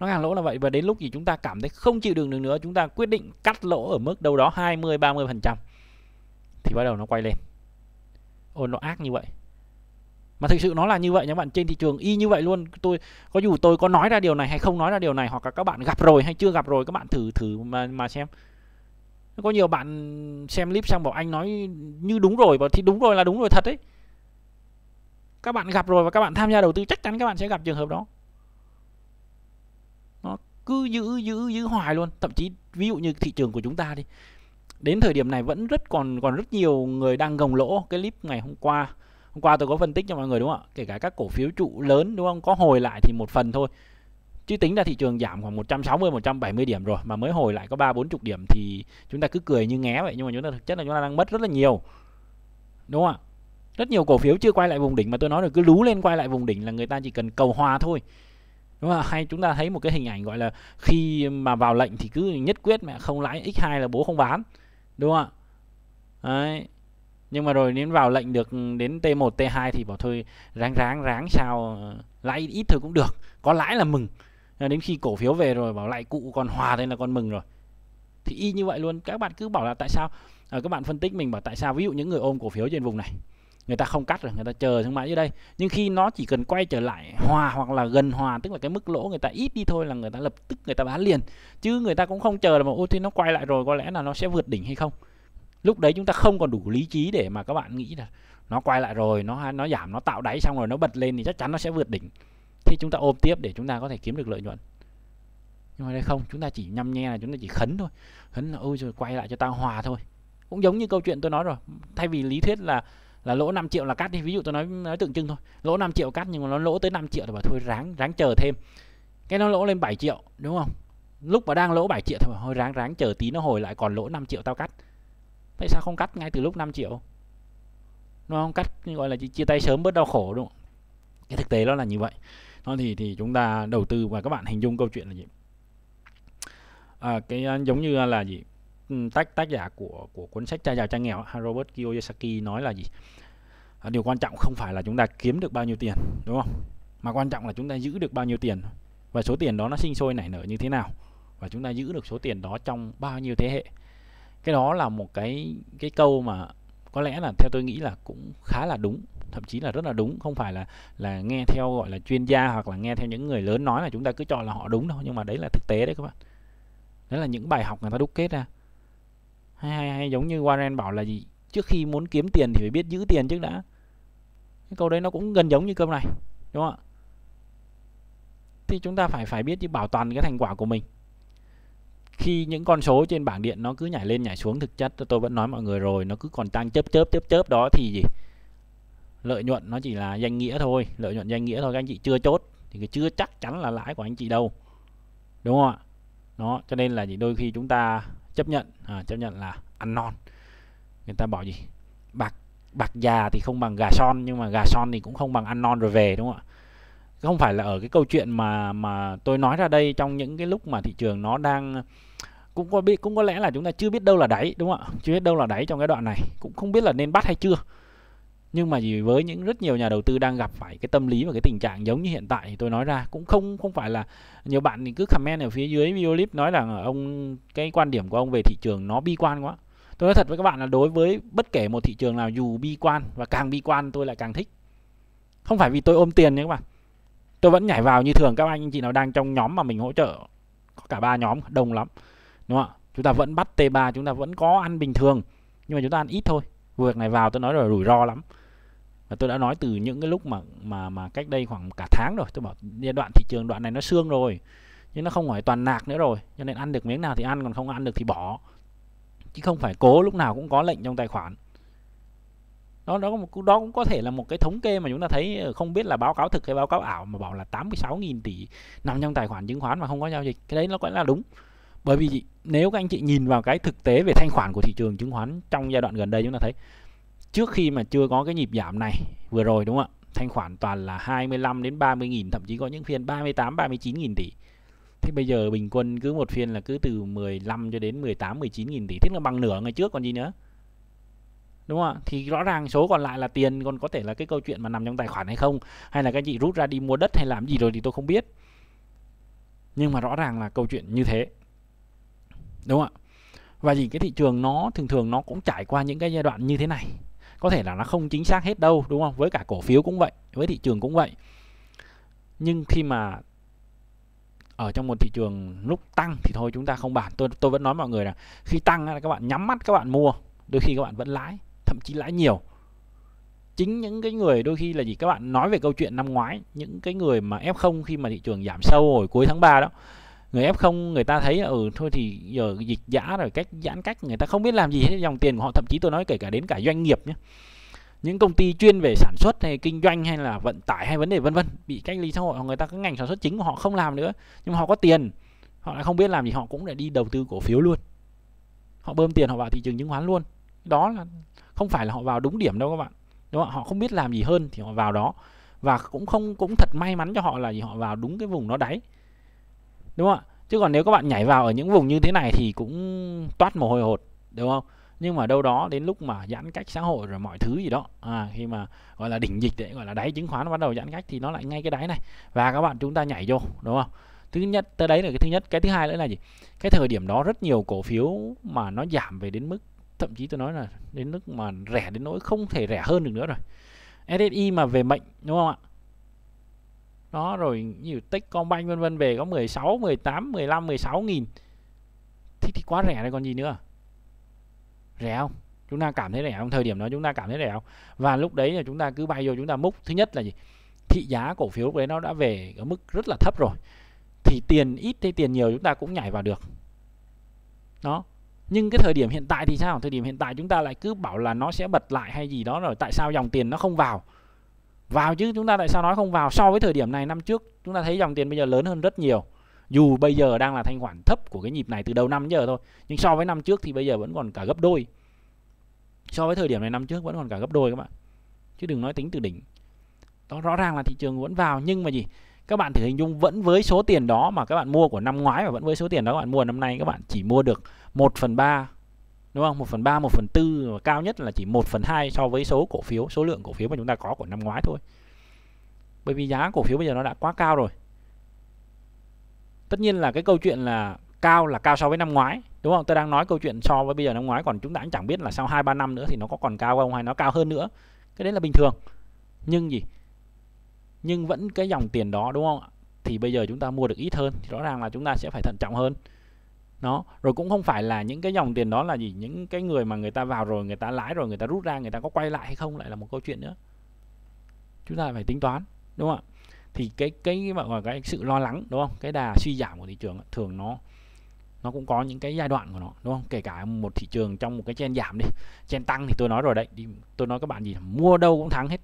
Nó càng lỗ là vậy và đến lúc thì chúng ta cảm thấy không chịu đựng được nữa, chúng ta quyết định cắt lỗ ở mức đâu đó 20 30% thì bắt đầu nó quay lên ôi nó ác như vậy mà thực sự nó là như vậy nha bạn trên thị trường y như vậy luôn tôi có dù tôi có nói ra điều này hay không nói ra điều này hoặc là các bạn gặp rồi hay chưa gặp rồi các bạn thử thử mà mà xem có nhiều bạn xem clip xong bảo anh nói như đúng rồi và thì đúng rồi là đúng rồi thật đấy các bạn gặp rồi và các bạn tham gia đầu tư chắc chắn các bạn sẽ gặp trường hợp đó nó cứ giữ giữ giữ hoài luôn thậm chí ví dụ như thị trường của chúng ta đi đến thời điểm này vẫn rất còn còn rất nhiều người đang gồng lỗ cái clip ngày hôm qua hôm qua tôi có phân tích cho mọi người đúng không ạ kể cả các cổ phiếu trụ lớn đúng không có hồi lại thì một phần thôi chứ tính ra thị trường giảm khoảng 160 170 điểm rồi mà mới hồi lại có ba bốn chục điểm thì chúng ta cứ cười như ngé vậy nhưng mà chúng ta thực chất là chúng ta đang mất rất là nhiều đúng không ạ rất nhiều cổ phiếu chưa quay lại vùng đỉnh mà tôi nói là cứ lú lên quay lại vùng đỉnh là người ta chỉ cần cầu hòa thôi đúng không hay chúng ta thấy một cái hình ảnh gọi là khi mà vào lệnh thì cứ nhất quyết mẹ không lãi x2 là bố không bán đúng không ạ đấy nhưng mà rồi đến vào lệnh được đến T1 T2 thì bảo thôi ráng ráng ráng sao ờ, lãi ít thôi cũng được có lãi là mừng ờ, đến khi cổ phiếu về rồi bảo lại cụ còn hòa thế là con mừng rồi thì y như vậy luôn các bạn cứ bảo là tại sao ờ, các bạn phân tích mình bảo tại sao ví dụ những người ôm cổ phiếu trên vùng này người ta không cắt rồi người ta chờ thương mại dưới đây nhưng khi nó chỉ cần quay trở lại hòa hoặc là gần hòa tức là cái mức lỗ người ta ít đi thôi là người ta lập tức người ta bán liền chứ người ta cũng không chờ là mà ô thì nó quay lại rồi có lẽ là nó sẽ vượt đỉnh hay không lúc đấy chúng ta không còn đủ lý trí để mà các bạn nghĩ là nó quay lại rồi nó nó giảm nó tạo đáy xong rồi nó bật lên thì chắc chắn nó sẽ vượt đỉnh thì chúng ta ôm tiếp để chúng ta có thể kiếm được lợi nhuận nhưng mà đây không chúng ta chỉ nhăm nghe là chúng ta chỉ khấn thôi khấn là ôi rồi quay lại cho tao hòa thôi cũng giống như câu chuyện tôi nói rồi thay vì lý thuyết là là lỗ 5 triệu là cắt đi ví dụ tôi nói nói tượng trưng thôi lỗ 5 triệu cắt nhưng mà nó lỗ tới 5 triệu thì bảo thôi ráng ráng chờ thêm cái nó lỗ lên 7 triệu đúng không lúc mà đang lỗ 7 triệu thì bảo thôi ráng ráng chờ tí nó hồi lại còn lỗ 5 triệu tao cắt tại sao không cắt ngay từ lúc 5 triệu nó không cắt gọi là chia tay sớm bớt đau khổ đúng không cái thực tế nó là như vậy nó thì thì chúng ta đầu tư và các bạn hình dung câu chuyện là gì à, cái à, giống như là gì tác tác giả của của cuốn sách cha giàu cha nghèo Robert Kiyosaki nói là gì à, điều quan trọng không phải là chúng ta kiếm được bao nhiêu tiền đúng không mà quan trọng là chúng ta giữ được bao nhiêu tiền và số tiền đó nó sinh sôi nảy nở như thế nào và chúng ta giữ được số tiền đó trong bao nhiêu thế hệ cái đó là một cái cái câu mà có lẽ là theo tôi nghĩ là cũng khá là đúng thậm chí là rất là đúng không phải là là nghe theo gọi là chuyên gia hoặc là nghe theo những người lớn nói là chúng ta cứ cho là họ đúng đâu nhưng mà đấy là thực tế đấy các bạn đấy là những bài học người ta đúc kết ra hay hay hay giống như Warren bảo là gì trước khi muốn kiếm tiền thì phải biết giữ tiền trước đã cái câu đấy nó cũng gần giống như câu này đúng không ạ thì chúng ta phải phải biết chứ bảo toàn cái thành quả của mình khi những con số trên bảng điện nó cứ nhảy lên nhảy xuống thực chất tôi vẫn nói mọi người rồi nó cứ còn tăng chớp chớp chớp chớp đó thì gì lợi nhuận nó chỉ là danh nghĩa thôi lợi nhuận danh nghĩa thôi các anh chị chưa chốt thì chưa chắc chắn là lãi của anh chị đâu đúng không ạ nó cho nên là gì? đôi khi chúng ta chấp nhận à, chấp nhận là ăn non người ta bảo gì bạc bạc già thì không bằng gà son nhưng mà gà son thì cũng không bằng ăn non rồi về đúng không ạ không phải là ở cái câu chuyện mà mà tôi nói ra đây trong những cái lúc mà thị trường nó đang cũng có biết cũng có lẽ là chúng ta chưa biết đâu là đáy đúng không ạ chưa biết đâu là đáy trong cái đoạn này cũng không biết là nên bắt hay chưa nhưng mà vì với những rất nhiều nhà đầu tư đang gặp phải cái tâm lý và cái tình trạng giống như hiện tại thì tôi nói ra cũng không không phải là nhiều bạn thì cứ comment ở phía dưới video clip nói là ông cái quan điểm của ông về thị trường nó bi quan quá tôi nói thật với các bạn là đối với bất kể một thị trường nào dù bi quan và càng bi quan tôi lại càng thích không phải vì tôi ôm tiền nha các bạn tôi vẫn nhảy vào như thường các anh chị nào đang trong nhóm mà mình hỗ trợ có cả ba nhóm đông lắm đúng không ạ chúng ta vẫn bắt t 3 chúng ta vẫn có ăn bình thường nhưng mà chúng ta ăn ít thôi việc này vào tôi nói rồi rủi ro lắm và tôi đã nói từ những cái lúc mà mà mà cách đây khoảng cả tháng rồi tôi bảo giai đoạn thị trường đoạn này nó xương rồi nhưng nó không phải toàn nạc nữa rồi cho nên ăn được miếng nào thì ăn còn không ăn được thì bỏ chứ không phải cố lúc nào cũng có lệnh trong tài khoản đó đó đó cũng có thể là một cái thống kê mà chúng ta thấy ờ, không biết là báo cáo thực hay báo cáo ảo mà bảo là 86.000 tỷ nằm trong tài khoản chứng khoán mà không có giao dịch cái đấy nó gọi là đúng bởi vì nếu các anh chị nhìn vào cái thực tế về thanh khoản của thị trường chứng khoán trong giai đoạn gần đây chúng ta thấy trước khi mà chưa có cái nhịp giảm này vừa rồi đúng không ạ thanh khoản toàn là 25 đến 30 nghìn thậm chí có những phiên 38 39 nghìn tỷ thế bây giờ bình quân cứ một phiên là cứ từ 15 cho đến 18 19 nghìn tỷ tức là bằng nửa ngày trước còn gì nữa đúng không ạ thì rõ ràng số còn lại là tiền còn có thể là cái câu chuyện mà nằm trong tài khoản hay không hay là các chị rút ra đi mua đất hay làm gì rồi thì tôi không biết nhưng mà rõ ràng là câu chuyện như thế đúng không ạ và gì cái thị trường nó thường thường nó cũng trải qua những cái giai đoạn như thế này có thể là nó không chính xác hết đâu đúng không với cả cổ phiếu cũng vậy với thị trường cũng vậy nhưng khi mà ở trong một thị trường lúc tăng thì thôi chúng ta không bàn tôi tôi vẫn nói mọi người là khi tăng là các bạn nhắm mắt các bạn mua đôi khi các bạn vẫn lãi thậm chí lãi nhiều chính những cái người đôi khi là gì các bạn nói về câu chuyện năm ngoái những cái người mà F0 khi mà thị trường giảm sâu hồi cuối tháng 3 đó người F0 người ta thấy ừ thôi thì giờ dịch giã rồi cách giãn cách người ta không biết làm gì hết dòng tiền của họ thậm chí tôi nói kể cả đến cả doanh nghiệp nhé những công ty chuyên về sản xuất hay kinh doanh hay là vận tải hay vấn đề vân vân bị cách ly xã hội người ta cái ngành sản xuất chính của họ không làm nữa nhưng mà họ có tiền họ lại không biết làm gì họ cũng lại đi đầu tư cổ phiếu luôn họ bơm tiền họ vào thị trường chứng khoán luôn đó là không phải là họ vào đúng điểm đâu các bạn đúng không họ không biết làm gì hơn thì họ vào đó và cũng không cũng thật may mắn cho họ là gì họ vào đúng cái vùng nó đáy đúng không ạ chứ còn nếu các bạn nhảy vào ở những vùng như thế này thì cũng toát mồ hôi hột đúng không nhưng mà đâu đó đến lúc mà giãn cách xã hội rồi mọi thứ gì đó à, khi mà gọi là đỉnh dịch đấy gọi là đáy chứng khoán bắt đầu giãn cách thì nó lại ngay cái đáy này và các bạn chúng ta nhảy vô đúng không thứ nhất tới đấy là cái thứ nhất cái thứ hai nữa là gì cái thời điểm đó rất nhiều cổ phiếu mà nó giảm về đến mức thậm chí tôi nói là đến mức mà rẻ đến nỗi không thể rẻ hơn được nữa rồi SSI mà về mệnh đúng không ạ đó rồi nhiều Techcombank vân vân về có 16 18 15 16 nghìn thì, thì quá rẻ rồi còn gì nữa rẻ không chúng ta cảm thấy rẻ không thời điểm đó chúng ta cảm thấy rẻ không và lúc đấy là chúng ta cứ bay vô chúng ta múc thứ nhất là gì thị giá cổ phiếu lúc đấy nó đã về ở mức rất là thấp rồi thì tiền ít hay tiền nhiều chúng ta cũng nhảy vào được đó nhưng cái thời điểm hiện tại thì sao thời điểm hiện tại chúng ta lại cứ bảo là nó sẽ bật lại hay gì đó rồi tại sao dòng tiền nó không vào vào chứ chúng ta tại sao nói không vào so với thời điểm này năm trước chúng ta thấy dòng tiền bây giờ lớn hơn rất nhiều dù bây giờ đang là thanh khoản thấp của cái nhịp này từ đầu năm giờ thôi nhưng so với năm trước thì bây giờ vẫn còn cả gấp đôi so với thời điểm này năm trước vẫn còn cả gấp đôi các bạn chứ đừng nói tính từ đỉnh đó rõ ràng là thị trường vẫn vào nhưng mà gì các bạn thử hình dung vẫn với số tiền đó mà các bạn mua của năm ngoái và vẫn với số tiền đó các bạn mua năm nay các bạn chỉ mua được 1 phần 3 đúng không 1 phần 3 1 phần 4 và cao nhất là chỉ 1 phần 2 so với số cổ phiếu số lượng cổ phiếu mà chúng ta có của năm ngoái thôi bởi vì giá cổ phiếu bây giờ nó đã quá cao rồi tất nhiên là cái câu chuyện là cao là cao so với năm ngoái đúng không tôi đang nói câu chuyện so với bây giờ năm ngoái còn chúng ta cũng chẳng biết là sau hai ba năm nữa thì nó có còn cao không hay nó cao hơn nữa cái đấy là bình thường nhưng gì nhưng vẫn cái dòng tiền đó đúng không thì bây giờ chúng ta mua được ít hơn thì rõ ràng là chúng ta sẽ phải thận trọng hơn nó rồi cũng không phải là những cái dòng tiền đó là gì những cái người mà người ta vào rồi người ta lãi rồi người ta rút ra người ta có quay lại hay không lại là một câu chuyện nữa chúng ta phải tính toán đúng không ạ thì cái cái mà gọi cái sự lo lắng đúng không cái đà suy giảm của thị trường thường nó nó cũng có những cái giai đoạn của nó đúng không kể cả một thị trường trong một cái chen giảm đi chen tăng thì tôi nói rồi đấy thì tôi nói các bạn gì mua đâu cũng thắng hết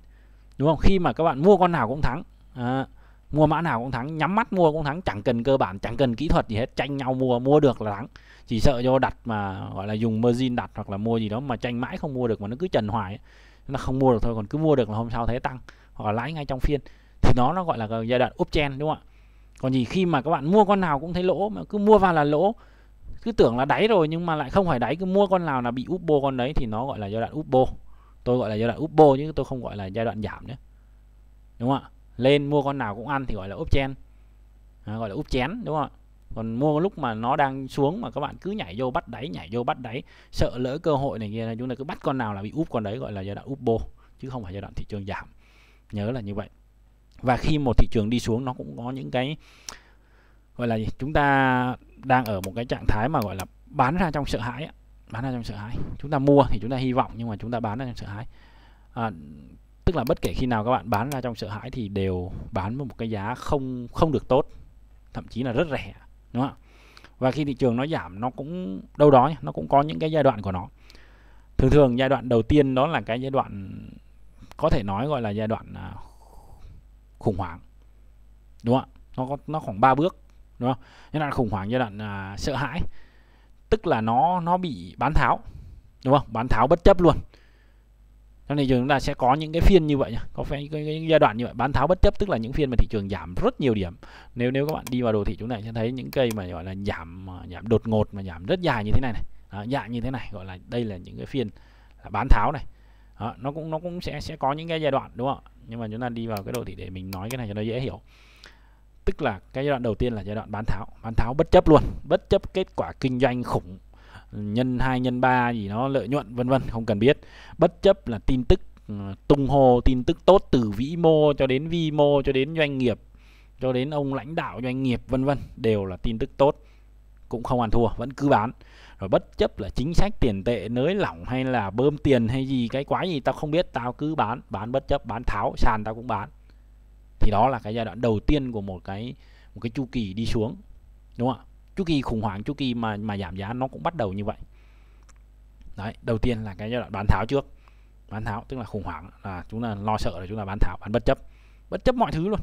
đúng không khi mà các bạn mua con nào cũng thắng à, mua mã nào cũng thắng nhắm mắt mua cũng thắng chẳng cần cơ bản chẳng cần kỹ thuật gì hết tranh nhau mua mua được là thắng chỉ sợ do đặt mà gọi là dùng margin đặt hoặc là mua gì đó mà tranh mãi không mua được mà nó cứ trần hoài ấy. nó không mua được thôi còn cứ mua được là hôm sau thấy tăng hoặc là lãi ngay trong phiên thì nó nó gọi là giai đoạn up trend đúng không ạ còn gì khi mà các bạn mua con nào cũng thấy lỗ mà cứ mua vào là lỗ cứ tưởng là đáy rồi nhưng mà lại không phải đáy cứ mua con nào là bị upbo con đấy thì nó gọi là giai đoạn upbo tôi gọi là giai đoạn upbo chứ tôi không gọi là giai đoạn giảm nữa đúng không ạ lên mua con nào cũng ăn thì gọi là úp chen à, gọi là úp chén đúng không ạ còn mua lúc mà nó đang xuống mà các bạn cứ nhảy vô bắt đáy nhảy vô bắt đáy sợ lỡ cơ hội này kia là chúng ta cứ bắt con nào là bị úp con đấy gọi là giai đoạn úp bô chứ không phải giai đoạn thị trường giảm nhớ là như vậy và khi một thị trường đi xuống nó cũng có những cái gọi là gì? chúng ta đang ở một cái trạng thái mà gọi là bán ra trong sợ hãi bán ra trong sợ hãi chúng ta mua thì chúng ta hy vọng nhưng mà chúng ta bán ra trong sợ hãi à, tức là bất kể khi nào các bạn bán ra trong sợ hãi thì đều bán với một cái giá không không được tốt thậm chí là rất rẻ đúng không và khi thị trường nó giảm nó cũng đâu đó nó cũng có những cái giai đoạn của nó thường thường giai đoạn đầu tiên đó là cái giai đoạn có thể nói gọi là giai đoạn à, khủng hoảng đúng không nó có nó khoảng 3 bước đúng không giai đoạn khủng hoảng giai đoạn à, sợ hãi tức là nó nó bị bán tháo đúng không bán tháo bất chấp luôn cho nên chúng ta sẽ có những cái phiên như vậy nhá có phải cái, cái giai đoạn như vậy bán tháo bất chấp tức là những phiên mà thị trường giảm rất nhiều điểm nếu nếu các bạn đi vào đồ thị chúng này sẽ thấy những cây mà gọi là giảm à, giảm đột ngột mà giảm rất dài như thế này này Đó, dạng như thế này gọi là đây là những cái phiên là bán tháo này Đó, nó cũng nó cũng sẽ sẽ có những cái giai đoạn đúng không nhưng mà chúng ta đi vào cái đồ thị để mình nói cái này cho nó dễ hiểu tức là cái giai đoạn đầu tiên là giai đoạn bán tháo bán tháo bất chấp luôn bất chấp kết quả kinh doanh khủng nhân 2 nhân 3 gì nó lợi nhuận vân vân không cần biết bất chấp là tin tức ờ, tung hô tin tức tốt từ vĩ mô cho đến vi mô cho đến doanh nghiệp cho đến ông lãnh đạo doanh nghiệp vân vân đều là tin tức tốt cũng không ăn thua vẫn cứ bán rồi bất chấp là chính sách tiền tệ nới lỏng hay là bơm tiền hay gì cái quái gì tao không biết tao cứ bán bán bất chấp bán tháo sàn tao cũng bán thì đó là cái giai đoạn đầu tiên của một cái một cái chu kỳ đi xuống đúng không ạ chu kỳ khủng hoảng chu kỳ mà mà giảm giá nó cũng bắt đầu như vậy đấy đầu tiên là cái giai đoạn bán tháo trước bán tháo tức là khủng hoảng là chúng ta lo sợ là chúng ta bán tháo bán bất chấp bất chấp mọi thứ luôn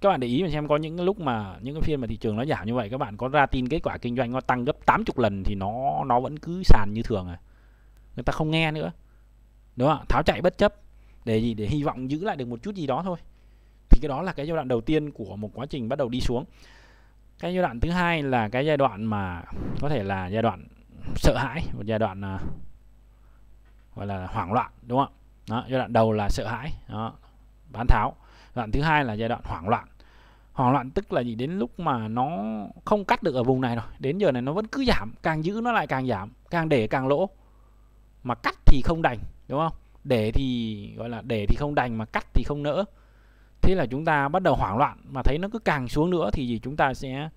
các bạn để ý mà xem có những lúc mà những cái phiên mà thị trường nó giảm như vậy các bạn có ra tin kết quả kinh doanh nó tăng gấp 80 lần thì nó nó vẫn cứ sàn như thường à người ta không nghe nữa đúng không tháo chạy bất chấp để gì để hy vọng giữ lại được một chút gì đó thôi thì cái đó là cái giai đoạn đầu tiên của một quá trình bắt đầu đi xuống cái giai đoạn thứ hai là cái giai đoạn mà có thể là giai đoạn sợ hãi một giai đoạn uh, gọi là hoảng loạn đúng không đó, giai đoạn đầu là sợ hãi đó, bán tháo giai đoạn thứ hai là giai đoạn hoảng loạn hoảng loạn tức là gì đến lúc mà nó không cắt được ở vùng này rồi đến giờ này nó vẫn cứ giảm càng giữ nó lại càng giảm càng để càng lỗ mà cắt thì không đành đúng không để thì gọi là để thì không đành mà cắt thì không nỡ thế là chúng ta bắt đầu hoảng loạn mà thấy nó cứ càng xuống nữa thì gì chúng ta sẽ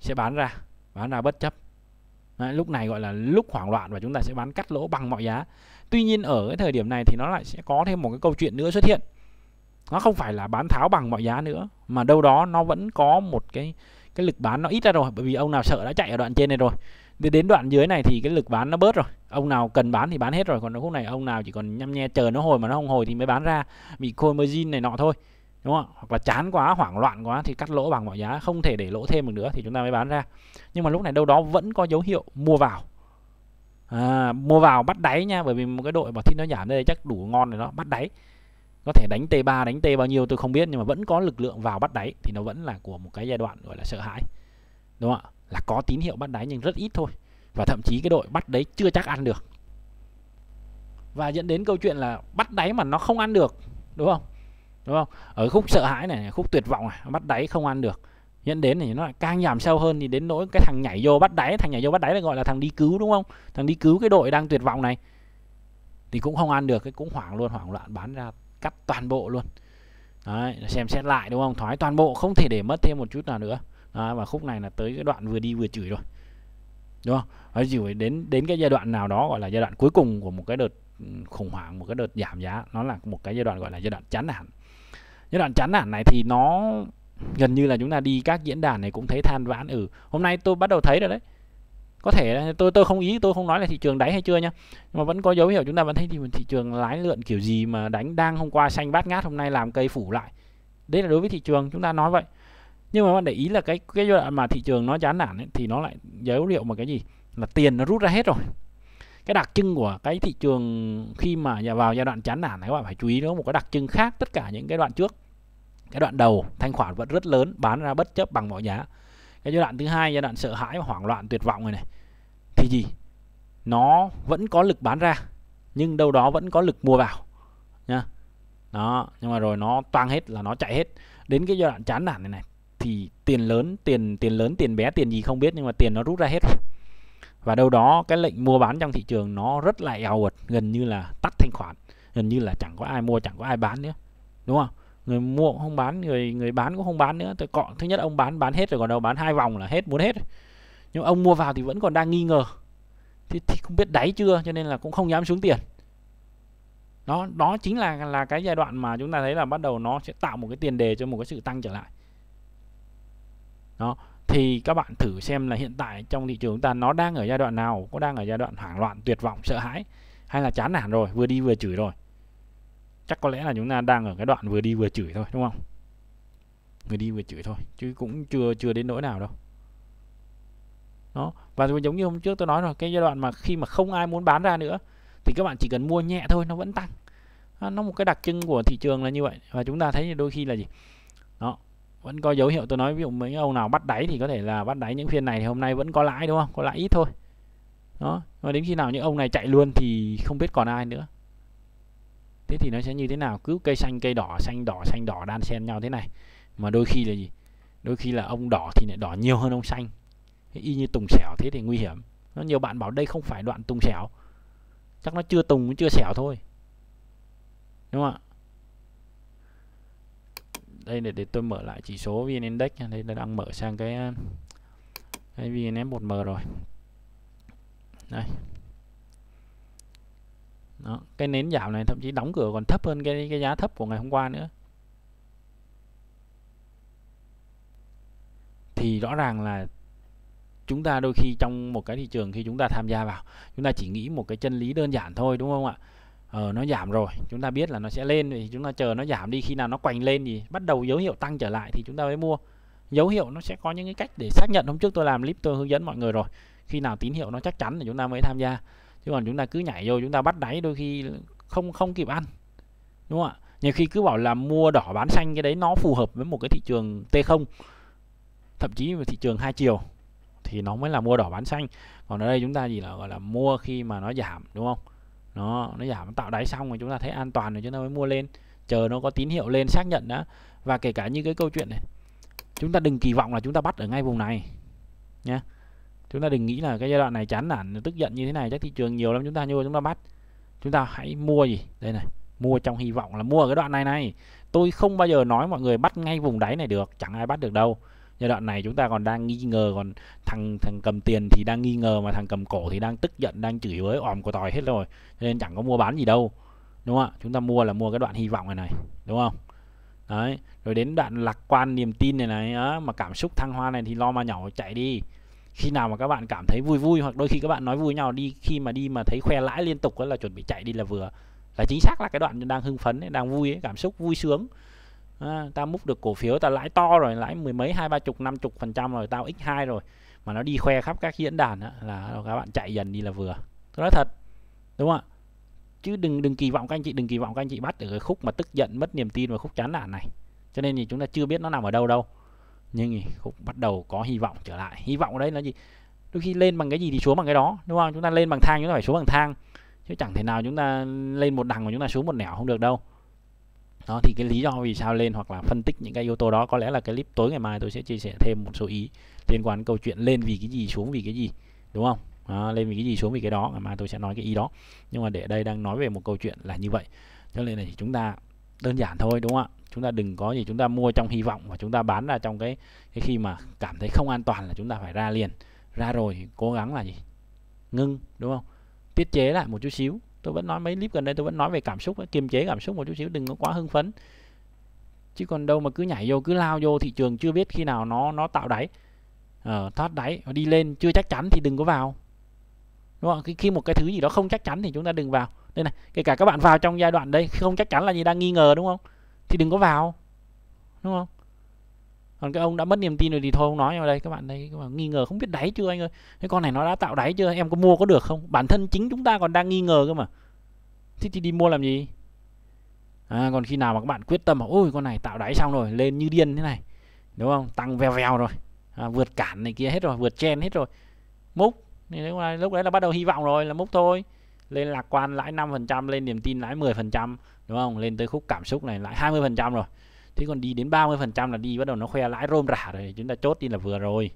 sẽ bán ra bán ra bất chấp Đấy, lúc này gọi là lúc hoảng loạn và chúng ta sẽ bán cắt lỗ bằng mọi giá tuy nhiên ở cái thời điểm này thì nó lại sẽ có thêm một cái câu chuyện nữa xuất hiện nó không phải là bán tháo bằng mọi giá nữa mà đâu đó nó vẫn có một cái cái lực bán nó ít ra rồi bởi vì ông nào sợ đã chạy ở đoạn trên này rồi để đến đoạn dưới này thì cái lực bán nó bớt rồi ông nào cần bán thì bán hết rồi còn lúc này ông nào chỉ còn nhăm nhe chờ nó hồi mà nó không hồi thì mới bán ra bị khôi margin này nọ thôi đúng không hoặc là chán quá hoảng loạn quá thì cắt lỗ bằng mọi giá không thể để lỗ thêm được nữa thì chúng ta mới bán ra nhưng mà lúc này đâu đó vẫn có dấu hiệu mua vào à, mua vào bắt đáy nha bởi vì một cái đội mà thì nó giảm đây chắc đủ ngon rồi đó bắt đáy có thể đánh T3 đánh T bao nhiêu tôi không biết nhưng mà vẫn có lực lượng vào bắt đáy thì nó vẫn là của một cái giai đoạn gọi là sợ hãi đúng không ạ là có tín hiệu bắt đáy nhưng rất ít thôi và thậm chí cái đội bắt đấy chưa chắc ăn được và dẫn đến câu chuyện là bắt đáy mà nó không ăn được đúng không đúng không ở khúc sợ hãi này khúc tuyệt vọng này bắt đáy không ăn được dẫn đến thì nó lại càng giảm sâu hơn thì đến nỗi cái thằng nhảy vô bắt đáy thằng nhảy vô bắt đáy là gọi là thằng đi cứu đúng không thằng đi cứu cái đội đang tuyệt vọng này thì cũng không ăn được cái cũng hoảng luôn hoảng loạn bán ra cắt toàn bộ luôn Đấy, xem xét lại đúng không thoái toàn bộ không thể để mất thêm một chút nào nữa Đấy, và khúc này là tới cái đoạn vừa đi vừa chửi rồi đúng không nó phải đến đến cái giai đoạn nào đó gọi là giai đoạn cuối cùng của một cái đợt khủng hoảng một cái đợt giảm giá nó là một cái giai đoạn gọi là giai đoạn chán nản giai đoạn chán nản này thì nó gần như là chúng ta đi các diễn đàn này cũng thấy than vãn ừ hôm nay tôi bắt đầu thấy rồi đấy có thể tôi tôi không ý tôi không nói là thị trường đáy hay chưa nhá nhưng mà vẫn có dấu hiệu chúng ta vẫn thấy thì thị trường lái lượn kiểu gì mà đánh đang hôm qua xanh bát ngát hôm nay làm cây phủ lại đấy là đối với thị trường chúng ta nói vậy nhưng mà bạn để ý là cái cái giai đoạn mà thị trường nó chán nản ấy, thì nó lại dấu hiệu mà cái gì là tiền nó rút ra hết rồi cái đặc trưng của cái thị trường khi mà vào giai đoạn chán nản này các bạn phải chú ý nó một cái đặc trưng khác tất cả những cái đoạn trước cái đoạn đầu thanh khoản vẫn rất lớn bán ra bất chấp bằng mọi giá cái giai đoạn thứ hai giai đoạn sợ hãi và hoảng loạn tuyệt vọng rồi này thì gì nó vẫn có lực bán ra nhưng đâu đó vẫn có lực mua vào nha đó nhưng mà rồi nó toang hết là nó chạy hết đến cái giai đoạn chán nản này này thì tiền lớn tiền tiền lớn tiền bé tiền gì không biết nhưng mà tiền nó rút ra hết và đâu đó cái lệnh mua bán trong thị trường nó rất là eo uột gần như là tắt thanh khoản gần như là chẳng có ai mua chẳng có ai bán nữa đúng không người mua cũng không bán người người bán cũng không bán nữa tôi cọ thứ nhất ông bán bán hết rồi còn đâu bán hai vòng là hết muốn hết nhưng ông mua vào thì vẫn còn đang nghi ngờ thì, thì không biết đáy chưa cho nên là cũng không dám xuống tiền đó đó chính là là cái giai đoạn mà chúng ta thấy là bắt đầu nó sẽ tạo một cái tiền đề cho một cái sự tăng trở lại đó thì các bạn thử xem là hiện tại trong thị trường chúng ta nó đang ở giai đoạn nào có đang ở giai đoạn hoảng loạn tuyệt vọng sợ hãi hay là chán nản rồi vừa đi vừa chửi rồi chắc có lẽ là chúng ta đang ở cái đoạn vừa đi vừa chửi thôi đúng không vừa đi vừa chửi thôi chứ cũng chưa chưa đến nỗi nào đâu đó và giống như hôm trước tôi nói rồi cái giai đoạn mà khi mà không ai muốn bán ra nữa thì các bạn chỉ cần mua nhẹ thôi nó vẫn tăng à, nó một cái đặc trưng của thị trường là như vậy và chúng ta thấy đôi khi là gì vẫn có dấu hiệu tôi nói ví dụ mấy ông nào bắt đáy thì có thể là bắt đáy những phiên này thì hôm nay vẫn có lãi đúng không có lãi ít thôi đó và đến khi nào những ông này chạy luôn thì không biết còn ai nữa thế thì nó sẽ như thế nào cứ cây xanh cây đỏ xanh đỏ xanh đỏ đan xen nhau thế này mà đôi khi là gì đôi khi là ông đỏ thì lại đỏ nhiều hơn ông xanh y như tùng xẻo thế thì nguy hiểm nó nhiều bạn bảo đây không phải đoạn tùng xẻo chắc nó chưa tùng chưa xẻo thôi đúng không ạ đây để để tôi mở lại chỉ số vn index nha đây là đang mở sang cái cái vnf 1m rồi đây đó, cái nến giảm này thậm chí đóng cửa còn thấp hơn cái cái giá thấp của ngày hôm qua nữa thì rõ ràng là chúng ta đôi khi trong một cái thị trường khi chúng ta tham gia vào chúng ta chỉ nghĩ một cái chân lý đơn giản thôi đúng không ạ ờ, nó giảm rồi chúng ta biết là nó sẽ lên thì chúng ta chờ nó giảm đi khi nào nó quành lên thì bắt đầu dấu hiệu tăng trở lại thì chúng ta mới mua dấu hiệu nó sẽ có những cái cách để xác nhận hôm trước tôi làm clip tôi hướng dẫn mọi người rồi khi nào tín hiệu nó chắc chắn thì chúng ta mới tham gia chứ còn chúng ta cứ nhảy vô chúng ta bắt đáy đôi khi không không kịp ăn đúng không ạ nhiều khi cứ bảo là mua đỏ bán xanh cái đấy nó phù hợp với một cái thị trường T0 thậm chí là thị trường hai chiều thì nó mới là mua đỏ bán xanh còn ở đây chúng ta gì là gọi là mua khi mà nó giảm đúng không nó nó giảm tạo đáy xong rồi chúng ta thấy an toàn rồi chúng ta mới mua lên chờ nó có tín hiệu lên xác nhận đã và kể cả như cái câu chuyện này chúng ta đừng kỳ vọng là chúng ta bắt ở ngay vùng này nhé chúng ta đừng nghĩ là cái giai đoạn này chán nản tức giận như thế này chắc thị trường nhiều lắm chúng ta vô chúng ta bắt chúng ta hãy mua gì đây này mua trong hy vọng là mua ở cái đoạn này này tôi không bao giờ nói mọi người bắt ngay vùng đáy này được chẳng ai bắt được đâu giai đoạn này chúng ta còn đang nghi ngờ còn thằng thằng cầm tiền thì đang nghi ngờ mà thằng cầm cổ thì đang tức giận đang chửi với òm của tòi hết rồi cho nên chẳng có mua bán gì đâu đúng không ạ chúng ta mua là mua cái đoạn hy vọng này này đúng không đấy rồi đến đoạn lạc quan niềm tin này này á, mà cảm xúc thăng hoa này thì lo mà nhỏ chạy đi khi nào mà các bạn cảm thấy vui vui hoặc đôi khi các bạn nói vui nhau đi khi mà đi mà thấy khoe lãi liên tục đó là chuẩn bị chạy đi là vừa là chính xác là cái đoạn đang hưng phấn ấy, đang vui ấy, cảm xúc vui sướng à, tao múc được cổ phiếu ta lãi to rồi lãi mười mấy hai ba chục năm chục phần trăm rồi tao x 2 rồi mà nó đi khoe khắp các diễn đàn đó, là các bạn chạy dần đi là vừa tôi nói thật đúng không ạ chứ đừng đừng kỳ vọng các anh chị đừng kỳ vọng các anh chị bắt được cái khúc mà tức giận mất niềm tin và khúc chán nản này cho nên thì chúng ta chưa biết nó nằm ở đâu đâu nhưng khúc bắt đầu có hy vọng trở lại hy vọng ở đây là gì đôi khi lên bằng cái gì thì xuống bằng cái đó đúng không chúng ta lên bằng thang chúng ta phải xuống bằng thang chứ chẳng thể nào chúng ta lên một đằng mà chúng ta xuống một nẻo không được đâu đó thì cái lý do vì sao lên hoặc là phân tích những cái yếu tố đó có lẽ là cái clip tối ngày mai tôi sẽ chia sẻ thêm một số ý liên quan câu chuyện lên vì cái gì xuống vì cái gì đúng không đó, lên vì cái gì xuống vì cái đó ngày mai tôi sẽ nói cái ý đó nhưng mà để đây đang nói về một câu chuyện là như vậy cho nên là chúng ta đơn giản thôi đúng không ạ chúng ta đừng có gì chúng ta mua trong hy vọng và chúng ta bán ra trong cái, cái khi mà cảm thấy không an toàn là chúng ta phải ra liền ra rồi cố gắng là gì ngưng đúng không tiết chế lại một chút xíu tôi vẫn nói mấy clip gần đây tôi vẫn nói về cảm xúc kiềm chế cảm xúc một chút xíu đừng có quá hưng phấn chứ còn đâu mà cứ nhảy vô cứ lao vô thị trường chưa biết khi nào nó nó tạo đáy ờ, thoát đáy đi lên chưa chắc chắn thì đừng có vào đúng không khi, khi một cái thứ gì đó không chắc chắn thì chúng ta đừng vào đây này kể cả các bạn vào trong giai đoạn đây không chắc chắn là gì đang nghi ngờ đúng không thì đừng có vào đúng không còn cái ông đã mất niềm tin rồi thì thôi không nói vào đây các bạn đây các bạn nghi ngờ không biết đáy chưa anh ơi cái con này nó đã tạo đáy chưa em có mua có được không bản thân chính chúng ta còn đang nghi ngờ cơ mà thế thì đi mua làm gì à, còn khi nào mà các bạn quyết tâm mà ôi con này tạo đáy xong rồi lên như điên thế này đúng không tăng vèo vèo rồi à, vượt cản này kia hết rồi vượt chen hết rồi múc thì đúng là, lúc đấy là bắt đầu hy vọng rồi là múc thôi lên lạc quan lãi 5% lên niềm tin lãi 10% đúng không lên tới khúc cảm xúc này lãi 20% rồi thế còn đi đến 30 phần trăm là đi bắt đầu nó khoe lãi rôm rả rồi chúng ta chốt đi là vừa rồi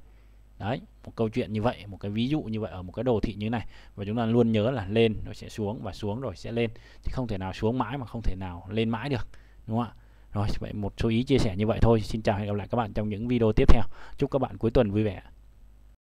đấy một câu chuyện như vậy một cái ví dụ như vậy ở một cái đồ thị như này và chúng ta luôn nhớ là lên nó sẽ xuống và xuống rồi sẽ lên thì không thể nào xuống mãi mà không thể nào lên mãi được đúng không ạ rồi vậy một số ý chia sẻ như vậy thôi xin chào hẹn gặp lại các bạn trong những video tiếp theo chúc các bạn cuối tuần vui vẻ